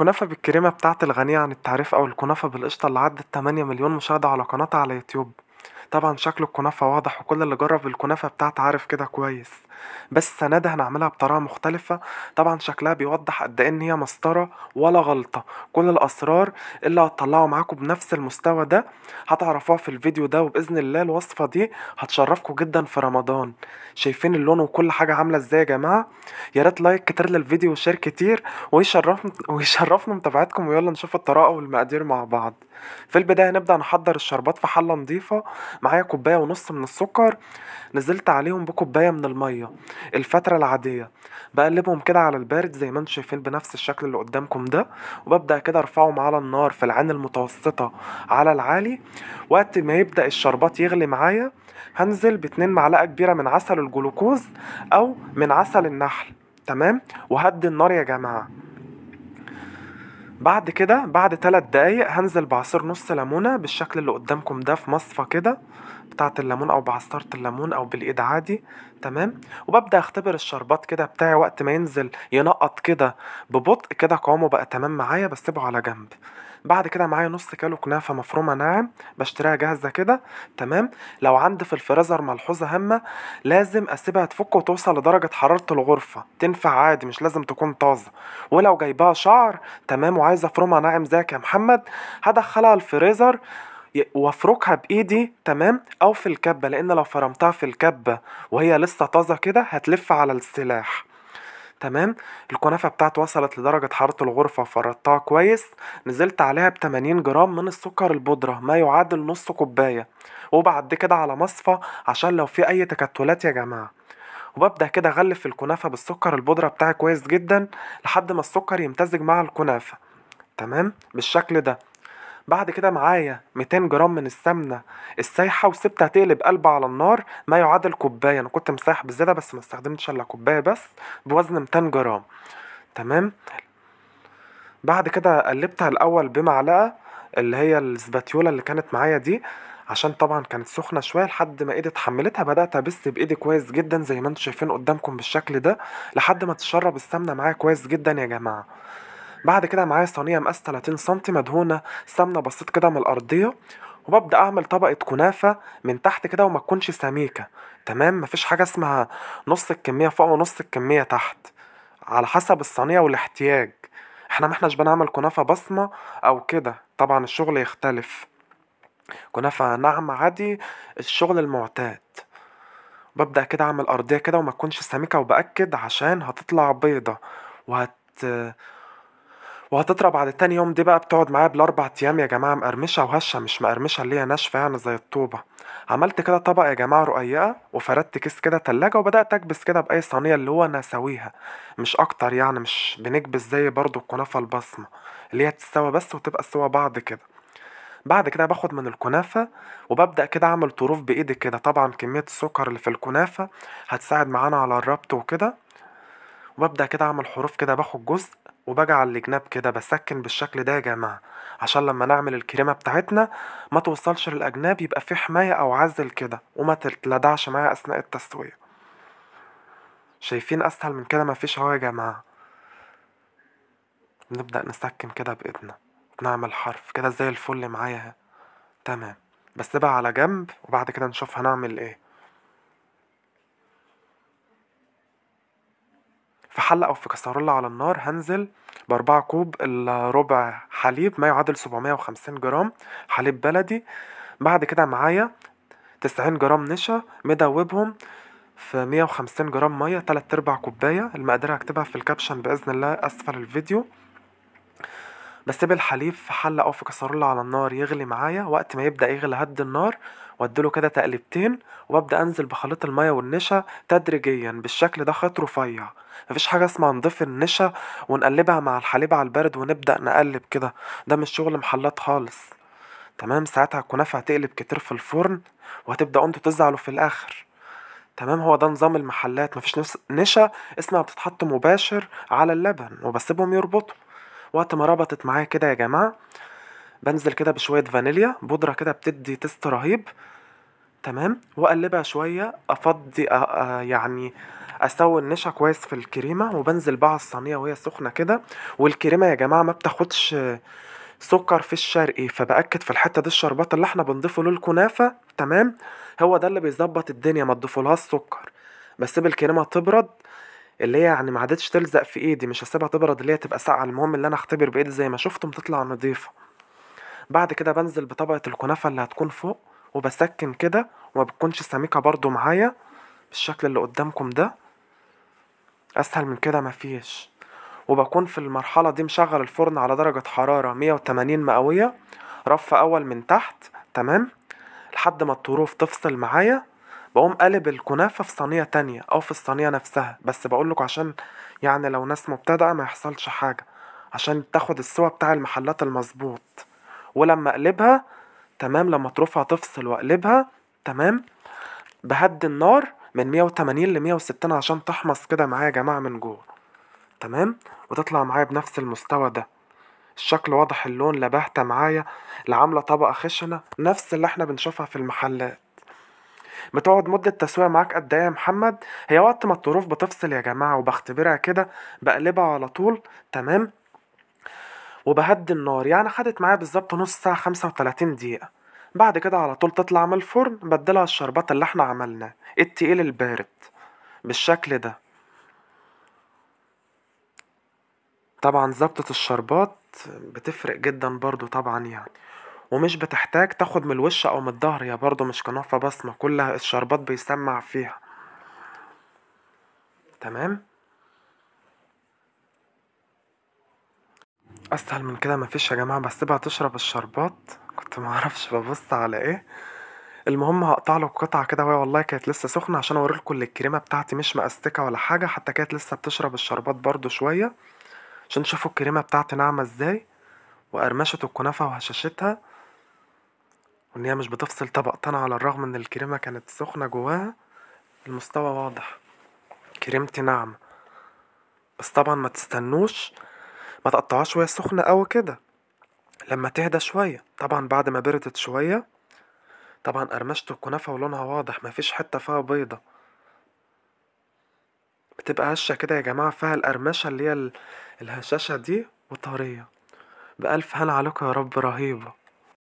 الكنافة بالكريمة بتاعت الغنية عن التعريف أو الكنافة بالقشطة اللي عدت 8 مليون مشاهدة على قناتها على يوتيوب طبعا شكل الكنافة واضح وكل اللي جرب الكنافة بتاعته عارف كده كويس بس ده هنعملها بطريقة مختلفة طبعا شكلها بيوضح قد ايه ان هي مسطرة ولا غلطة كل الاسرار اللي هتطلعوا معاكم بنفس المستوى ده هتعرفوها في الفيديو ده وباذن الله الوصفة دي هتشرفكم جدا في رمضان شايفين اللون وكل حاجة عاملة ازاي يا جماعة يا ريت لايك كتير للفيديو وشير كتير ويشرفنا ويشرفنا متابعتكم ويلا نشوف الطريقة والمقادير مع بعض في البداية نبدأ نحضر الشربات في حلة نضيفة معايا كوبايه ونص من السكر نزلت عليهم بكوبايه من الميه الفتره العاديه بقلبهم كده على البارد زي ما انتم شايفين بنفس الشكل اللي قدامكم ده وببدا كده ارفعهم على النار في العين المتوسطه على العالي وقت ما يبدا الشربات يغلي معايا هنزل باتنين معلقه كبيره من عسل الجلوكوز او من عسل النحل تمام وهدي النار يا جماعه بعد كده بعد تلات دقايق هنزل بعصير نص ليمونة بالشكل اللي قدامكم ده في مصفى كده بتاعة الليمون أو بعصارة الليمون أو بالإيد عادي تمام وببدأ أختبر الشربات كده بتاعي وقت ما ينزل ينقط كده ببطء كده قوامه بقى تمام معايا بسيبه على جنب بعد كده معايا نص كيلو كنافه مفرومه ناعم بشتريها جاهزه كده تمام لو عندي في الفريزر ملحوظه هامه لازم اسيبها تفك وتوصل لدرجه حراره الغرفه تنفع عادي مش لازم تكون طازه ولو جايباها شعر تمام وعايزه افرمها ناعم زيك يا محمد هدخلها الفريزر وافركها بايدي تمام او في الكبه لان لو فرمتها في الكبه وهي لسه طازه كده هتلف على السلاح تمام الكنافه بتاعتي وصلت لدرجه حراره الغرفه وفردتها كويس نزلت عليها ب 80 جرام من السكر البودره ما يعادل نص كوبايه وبعد كده على مصفى عشان لو في اي تكتلات يا جماعه وببدأ كده أغلف الكنافة بالسكر البودرة بتاعي كويس جدا لحد ما السكر يمتزج مع الكنافة تمام بالشكل ده بعد كده معايا 200 جرام من السمنة السايحة وسبتها تقلب قلبها على النار ما يعادل كوباية أنا كنت مسايح بزيادة بس ما استخدمتش إلا كوباية بس بوزن 200 جرام تمام بعد كده قلبتها الأول بمعلقة اللي هي السباتيولا اللي كانت معايا دي عشان طبعا كانت سخنة شوية لحد ما ايدي اتحملتها بدأت ابس بايدي كويس جدا زي ما انتم شايفين قدامكم بالشكل ده لحد ما تشرب السمنة معايا كويس جدا يا جماعة بعد كده معايا صينيه مقاس 30 سم مدهونه سمنه بسيط كده من الارضيه وببدا اعمل طبقه كنافه من تحت كده وما تكونش سميكه تمام مفيش حاجه اسمها نص الكميه فوق ونص الكميه تحت على حسب الصينيه والاحتياج احنا ما احناش بنعمل كنافه بصمه او كده طبعا الشغل يختلف كنافه ناعمه عادي الشغل المعتاد ببدأ كده أعمل أرضية كده وما تكونش سميكة وبأكد عشان هتطلع بيضة وهت وهتضرب بعد تاني يوم دي بقى بتقعد معايا بالاربع ايام يا جماعه مقرمشه وهشه مش مقرمشه اللي هي ناشفه يعني زي الطوبه عملت كده طبق يا جماعه رقيقه وفردت كيس كده تلاجة وبدات اكبس كده باي صينيه اللي هو انا اسويها مش اكتر يعني مش بنكبس زي برضو الكنافه البصمه اللي هي تستوى بس وتبقى سوا بعض كده بعد كده باخد من الكنافة وببدأ كده أعمل طروف بإيدي كده طبعا كمية السكر اللي في الكنافة هتساعد معانا على الربط وكده وابدأ كده اعمل حروف كده باخد جزء وبجي على الجناب كده بسكن بالشكل ده يا جماعة عشان لما نعمل الكريمة بتاعتنا ما توصلش للأجناب يبقى في حماية أو عزل كده وما تتلدعش معايا أثناء التسوية شايفين أسهل من كده مفيش اهو يا جماعة نبدأ نسكن كده بإيدنا نعمل حرف كده زي الفل معايا تمام بس بقى على جنب وبعد كده نشوف هنعمل ايه في حلة أو في كسرولة على النار هنزل بأربعة كوب الربع حليب ما يعادل 750 جرام حليب بلدي بعد كده معايا 90 جرام نشا مدوبهم في 150 جرام مية تلات أرباع كوباية المقدرة هكتبها في الكابشن بإذن الله أسفل الفيديو بسيب الحليب في حله او في كسرولة على النار يغلي معايا وقت ما يبدا يغلي هد النار واديله كده تقلبتين وابدا انزل بخليط الميه والنشا تدريجيا بالشكل ده خيط رفيع مفيش حاجه اسمها نضيف النشا ونقلبها مع الحليب على البرد ونبدا نقلب كده ده مش شغل محلات خالص تمام ساعتها الكنافه هتقلب كتير في الفرن وهتبدأ انتوا تزعلوا في الاخر تمام هو ده نظام المحلات مفيش نشا اسمها بتتحط مباشر على اللبن وبسيبهم يربطوا وقت ما ربطت معايا كده يا جماعة بنزل كده بشوية فانيليا بودرة كده بتدي تيست رهيب تمام واقلبها شوية افضي أ... أ... يعني اسوي النشا كويس في الكريمة وبنزل بقى على الصينية وهي سخنة كده والكريمة يا جماعة ما بتاخدش سكر في الشرقي فبأكد في الحتة دي الشربات اللي احنا بنضيفه للكنافة تمام هو ده اللي بيظبط الدنيا ما تضيفولهاش سكر بسيب الكريمة تبرد اللي هي يعني ما عادتش تلزق في ايدي مش هسيبها تبرد اللي هي تبقى ساقعه المهم اللي انا اختبر بايدي زي ما شفتم تطلع نضيفه بعد كده بنزل بطبقه الكنافه اللي هتكون فوق وبسكن كده وما بتكونش سميكه برضو معايا بالشكل اللي قدامكم ده اسهل من كده مفيش وبكون في المرحلة دي مشغل الفرن على درجة حرارة 180 مئوية رف أول من تحت تمام لحد ما الطروف تفصل معايا بقوم قلب الكنافة في صينية تانية أو في الصينية نفسها بس بقولك عشان يعني لو ناس مبتدعة ما يحصلش حاجة عشان تاخد السوا بتاع المحلات المظبوط ولما اقلبها تمام لما تروفها تفصل واقلبها تمام بهدي النار من 180 ل 160 عشان تحمص كده معايا يا جماعة من جوه تمام وتطلع معايا بنفس المستوى ده الشكل واضح اللون لبهتة معايا لعاملة طبقة خشنة نفس اللي احنا بنشوفها في المحلات بتقعد مدة تسوية معاك قد ايه يا محمد هي وقت ما الظروف بتفصل يا جماعة وبختبرها كده بقلبها على طول تمام وبهدي النار يعني خدت معايا بالظبط نص ساعة خمسة وتلاتين دقيقة بعد كده على طول تطلع من الفرن بدلها الشربات اللي احنا عملناه التقيل البارد بالشكل ده طبعا ظبطة الشربات بتفرق جدا برضو طبعا يعني ومش بتحتاج تاخد من الوش او من الظهر هي برضو مش كنافة بصمة كل الشربات بيسمع فيها تمام اسهل من كده مفيش يا جماعة بسيبها تشرب الشربات كنت معرفش ببص على ايه المهم هقطع له قطعه كده وهي والله كانت لسه سخنه عشان اوريلكوا الكريمه بتاعتي مش مأستكه ولا حاجه حتى كانت لسه بتشرب الشربات برضو شويه عشان تشوفوا الكريمه بتاعتي ناعمه ازاي وقرمشت الكنافه وهشاشتها وإن هي مش بتفصل طبقتنا على الرغم إن الكريمة كانت سخنة جواها المستوى واضح كريمتي ناعمة بس طبعا ما تستنوش ما تقطعوهاش وهي سخنة أوي كده لما تهدى شوية طبعا بعد ما بردت شوية طبعا قرمشة الكنافة ولونها واضح مفيش حتة فيها بيضة بتبقى هشة كده يا جماعة فيها القرمشة اللي هي الهشاشة دي وطرية بألف هنا عليكم يا رب رهيبة